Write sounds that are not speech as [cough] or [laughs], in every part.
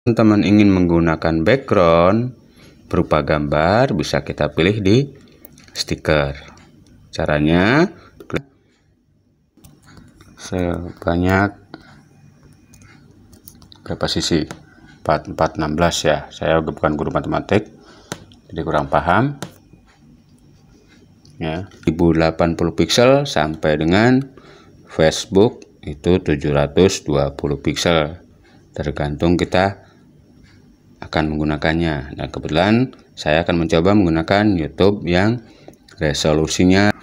teman-teman ingin menggunakan background berupa gambar bisa kita pilih di stiker caranya klik sebanyak berapa sisi 4, 4 16 ya saya bukan guru matematik jadi kurang paham ya 1080 pixel sampai dengan Facebook itu 720 pixel tergantung kita akan menggunakannya. Dan kebetulan saya akan mencoba menggunakan YouTube yang resolusinya.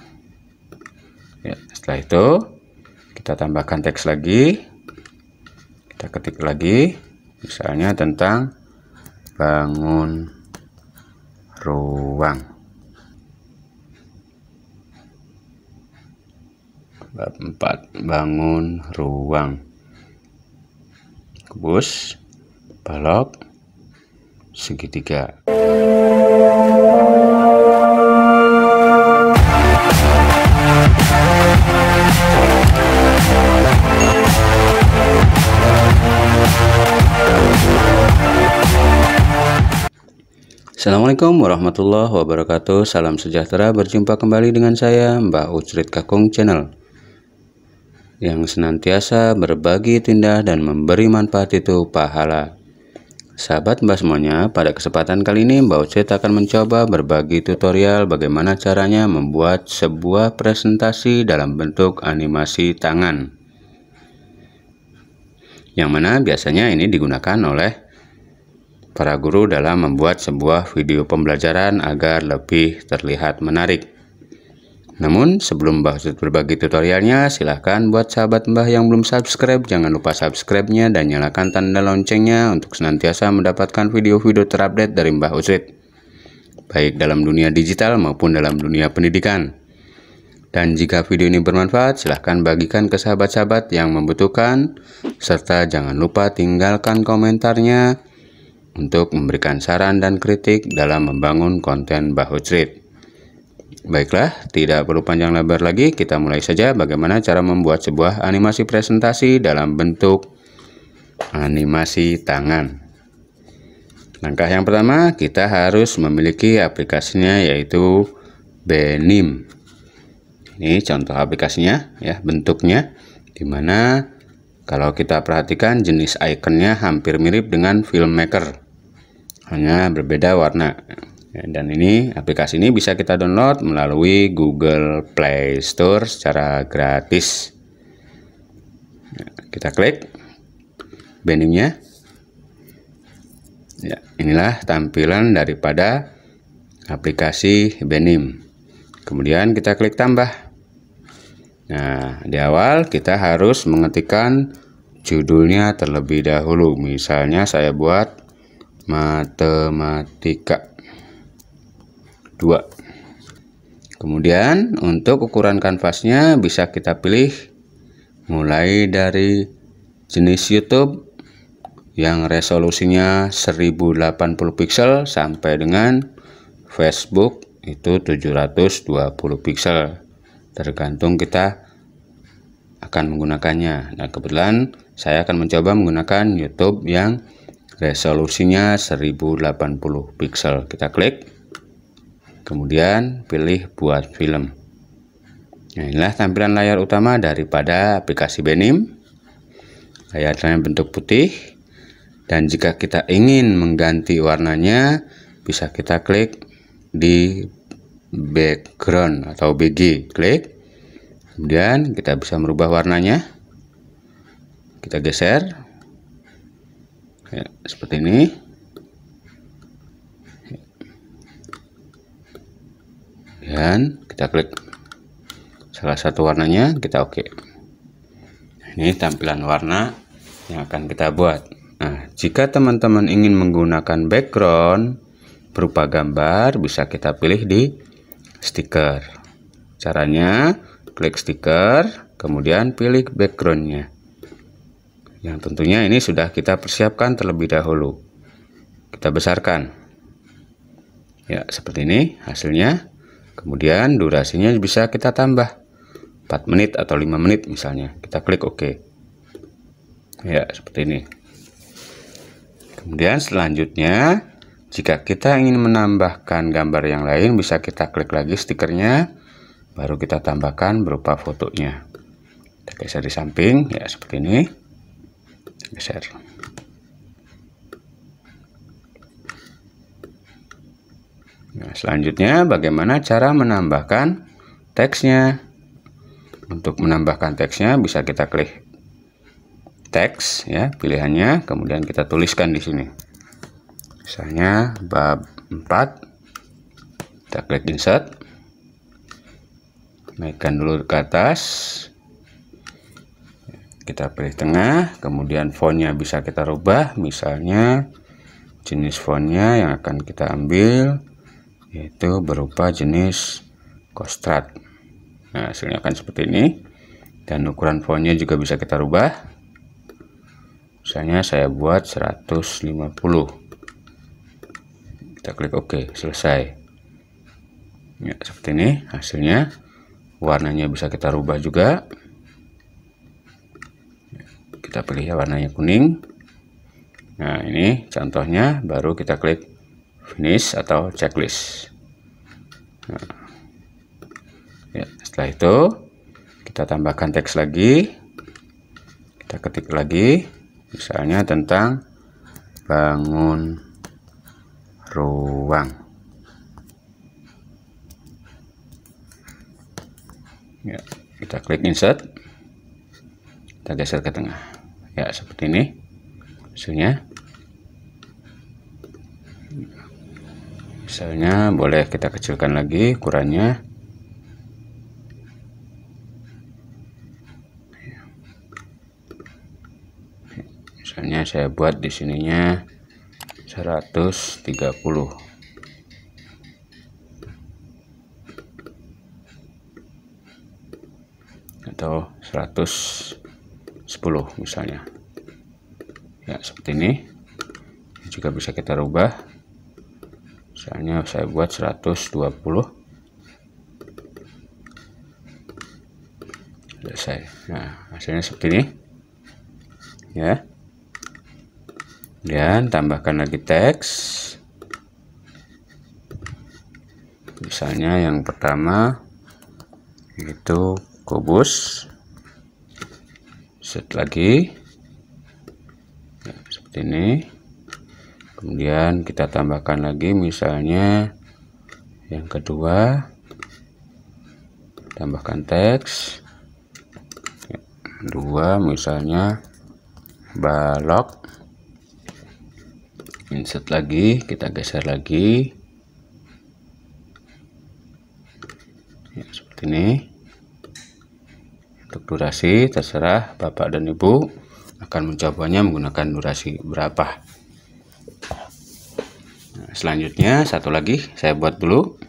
Ya, setelah itu kita tambahkan teks lagi. Kita ketik lagi misalnya tentang bangun ruang. Bab 4 bangun ruang. Bus, balok, segitiga. Assalamualaikum warahmatullahi wabarakatuh Salam sejahtera berjumpa kembali dengan saya Mbak Ucrit Kakung Channel Yang senantiasa berbagi tindah dan memberi manfaat itu pahala Sahabat Mbak semuanya, pada kesempatan kali ini Mbak Ucet akan mencoba berbagi tutorial bagaimana caranya membuat sebuah presentasi dalam bentuk animasi tangan. Yang mana biasanya ini digunakan oleh para guru dalam membuat sebuah video pembelajaran agar lebih terlihat menarik. Namun sebelum Mbah Ustadz berbagi tutorialnya, silahkan buat sahabat Mbah yang belum subscribe, jangan lupa subscribe-nya dan nyalakan tanda loncengnya untuk senantiasa mendapatkan video-video terupdate dari Mbah Ustadz. Baik dalam dunia digital maupun dalam dunia pendidikan. Dan jika video ini bermanfaat, silahkan bagikan ke sahabat-sahabat yang membutuhkan. Serta jangan lupa tinggalkan komentarnya untuk memberikan saran dan kritik dalam membangun konten Mbah Ustadz. Baiklah, tidak perlu panjang lebar lagi, kita mulai saja bagaimana cara membuat sebuah animasi presentasi dalam bentuk animasi tangan. Langkah yang pertama, kita harus memiliki aplikasinya yaitu Benim. Ini contoh aplikasinya ya, bentuknya dimana kalau kita perhatikan jenis ikonnya hampir mirip dengan filmmaker, hanya berbeda warna. Ya, dan ini aplikasi ini bisa kita download melalui Google Play Store secara gratis. Ya, kita klik bandingnya. Ya, inilah tampilan daripada aplikasi Benim. Kemudian kita klik tambah. Nah, di awal kita harus mengetikkan judulnya terlebih dahulu. Misalnya saya buat matematika. 2 kemudian untuk ukuran kanvasnya bisa kita pilih mulai dari jenis YouTube yang resolusinya 1080 pixel sampai dengan Facebook itu 720 pixel tergantung kita akan menggunakannya nah kebetulan saya akan mencoba menggunakan YouTube yang resolusinya 1080 pixel kita klik kemudian pilih buat film nah, inilah tampilan layar utama daripada aplikasi Benim layarnya bentuk putih dan jika kita ingin mengganti warnanya bisa kita klik di background atau BG klik kemudian kita bisa merubah warnanya kita geser ya, seperti ini dan kita klik salah satu warnanya kita oke okay. ini tampilan warna yang akan kita buat nah jika teman-teman ingin menggunakan background berupa gambar bisa kita pilih di stiker caranya klik stiker kemudian pilih backgroundnya yang tentunya ini sudah kita persiapkan terlebih dahulu kita besarkan ya seperti ini hasilnya kemudian durasinya bisa kita tambah 4 menit atau 5 menit misalnya kita klik OK ya seperti ini kemudian selanjutnya jika kita ingin menambahkan gambar yang lain bisa kita klik lagi stikernya baru kita tambahkan berupa fotonya kita geser di samping ya seperti ini geser Nah, selanjutnya bagaimana cara menambahkan teksnya? Untuk menambahkan teksnya bisa kita klik teks ya, pilihannya, kemudian kita tuliskan di sini. Misalnya bab 4 kita klik insert. Naikkan dulu ke atas. Kita pilih tengah, kemudian fontnya bisa kita rubah, misalnya jenis fontnya yang akan kita ambil yaitu berupa jenis kostrat. Nah, hasilnya akan seperti ini. Dan ukuran fontnya juga bisa kita rubah. Misalnya saya buat 150. Kita klik OK, selesai. Ya, seperti ini hasilnya. Warnanya bisa kita rubah juga. Kita pilih warnanya kuning. Nah, ini contohnya baru kita klik finish atau checklist nah, ya, setelah itu kita tambahkan teks lagi kita ketik lagi misalnya tentang bangun ruang ya, kita klik insert kita geser ke tengah ya seperti ini hasilnya misalnya boleh kita kecilkan lagi ukurannya misalnya saya buat di sininya 130 atau 110 misalnya ya seperti ini juga bisa kita rubah misalnya saya buat 120 selesai nah hasilnya seperti ini ya dan tambahkan lagi teks misalnya yang pertama itu kubus set lagi ya, seperti ini kemudian kita tambahkan lagi misalnya yang kedua tambahkan teks dua misalnya balok insert lagi kita geser lagi ya, seperti ini untuk durasi terserah bapak dan ibu akan mencobanya menggunakan durasi berapa selanjutnya satu lagi saya buat dulu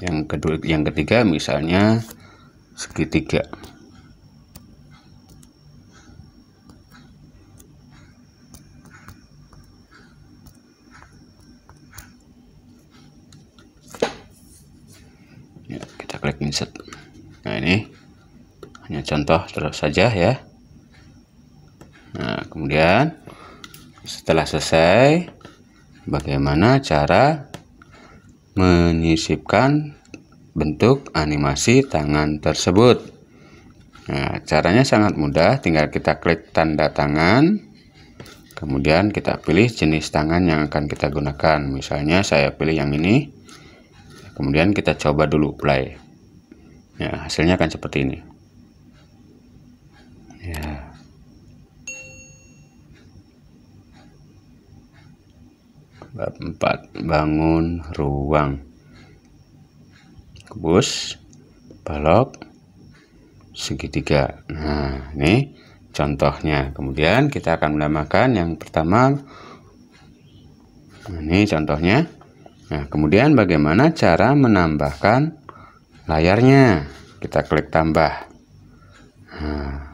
yang kedua yang ketiga misalnya segitiga ya, kita klik insert nah ini hanya contoh terus saja ya nah kemudian setelah selesai bagaimana cara menyisipkan bentuk animasi tangan tersebut nah, caranya sangat mudah tinggal kita klik tanda tangan kemudian kita pilih jenis tangan yang akan kita gunakan misalnya saya pilih yang ini kemudian kita coba dulu play ya, hasilnya akan seperti ini Bab 4 bangun ruang. Kubus, balok, segitiga. Nah, ini contohnya. Kemudian kita akan menambahkan yang pertama. Nah, ini contohnya. Nah, kemudian bagaimana cara menambahkan layarnya? Kita klik tambah. Nah,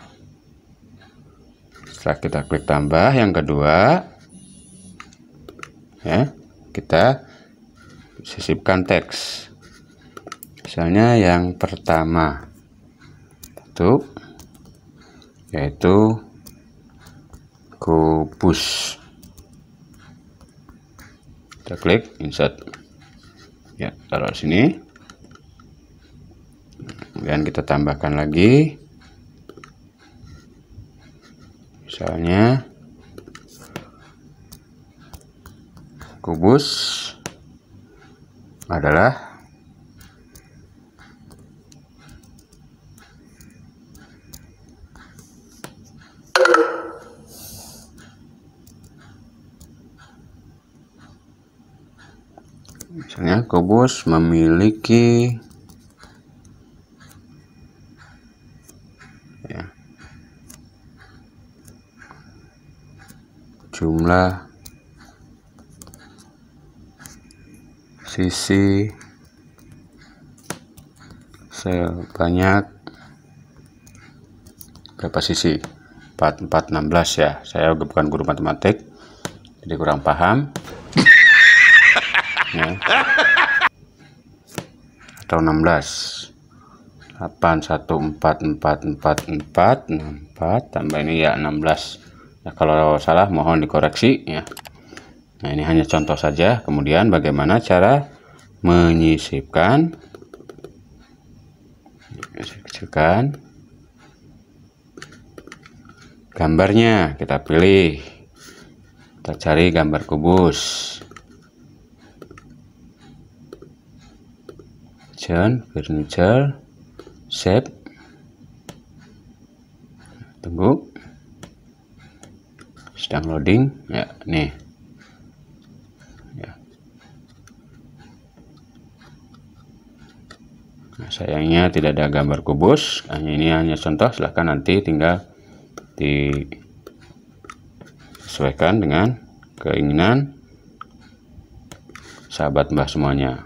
setelah kita klik tambah, yang kedua, ya kita sisipkan teks misalnya yang pertama itu yaitu kubus kita klik insert ya taruh sini kemudian kita tambahkan lagi misalnya kubus adalah misalnya kubus memiliki ya, jumlah sisi banyak berapa sisi 4, 4 16 ya saya bukan guru matematik jadi kurang paham [laughs] ya. atau 16 8 1 4 4 4 4 4 tambah ini ya 16 ya kalau salah mohon dikoreksi ya Nah, ini hanya contoh saja. Kemudian bagaimana cara menyisipkan kecilkan gambarnya. Kita pilih. Kita cari gambar kubus. John furniture shape tunggu sedang loading ya nih sayangnya tidak ada gambar kubus hanya ini hanya contoh silahkan nanti tinggal disesuaikan dengan keinginan sahabat mbah semuanya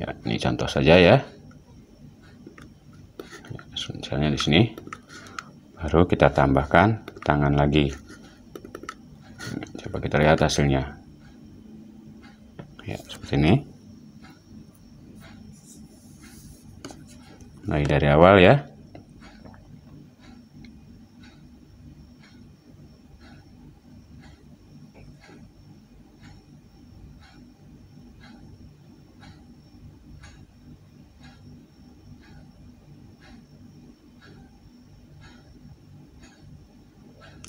ya ini contoh saja ya misalnya di sini baru kita tambahkan tangan lagi coba kita lihat hasilnya ya seperti ini mulai dari awal ya.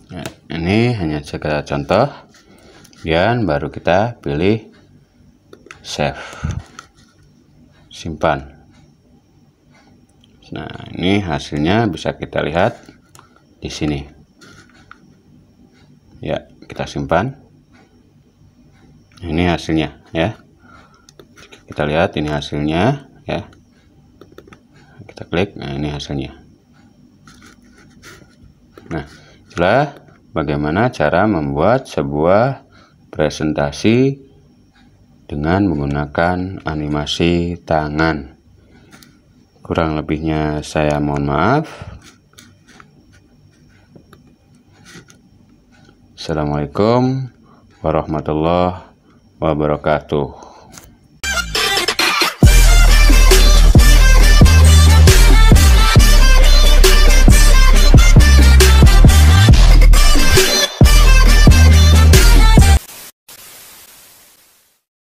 ya ini hanya sekedar contoh Dan baru kita pilih save simpan Nah, ini hasilnya bisa kita lihat di sini. Ya, kita simpan. Ini hasilnya ya. Kita lihat ini hasilnya ya. Kita klik, nah ini hasilnya. Nah, itulah bagaimana cara membuat sebuah presentasi dengan menggunakan animasi tangan kurang lebihnya saya mohon maaf Assalamualaikum warahmatullahi wabarakatuh